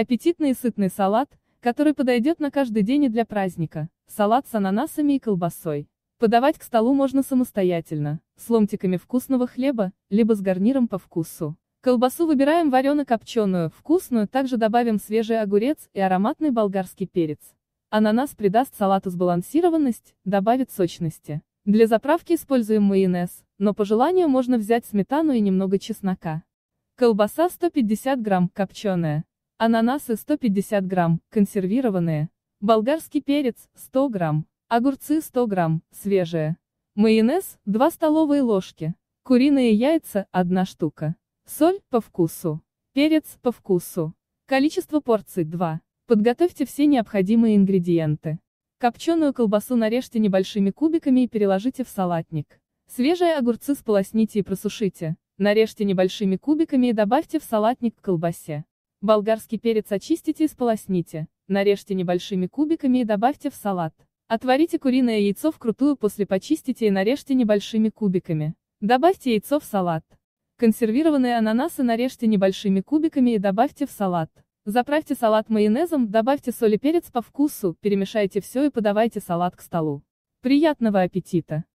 Аппетитный и сытный салат, который подойдет на каждый день и для праздника. Салат с ананасами и колбасой. Подавать к столу можно самостоятельно, с ломтиками вкусного хлеба, либо с гарниром по вкусу. Колбасу выбираем варено-копченую, вкусную, также добавим свежий огурец и ароматный болгарский перец. Ананас придаст салату сбалансированность, добавит сочности. Для заправки используем майонез, но по желанию можно взять сметану и немного чеснока. Колбаса 150 грамм, копченая. Ананасы 150 грамм, консервированные. Болгарский перец 100 грамм. Огурцы 100 грамм, свежие. Майонез 2 столовые ложки. Куриные яйца 1 штука. Соль по вкусу. Перец по вкусу. Количество порций 2. Подготовьте все необходимые ингредиенты. Копченую колбасу нарежьте небольшими кубиками и переложите в салатник. Свежие огурцы сполосните и просушите, нарежьте небольшими кубиками и добавьте в салатник к колбасе. Болгарский перец очистите и сполосните, нарежьте небольшими кубиками и добавьте в салат. Отварите куриное яйцо вкрутую, после почистите и нарежьте небольшими кубиками. Добавьте яйцо в салат. Консервированные ананасы нарежьте небольшими кубиками и добавьте в салат. Заправьте салат майонезом, добавьте соль и перец по вкусу, перемешайте все и подавайте салат к столу. Приятного аппетита!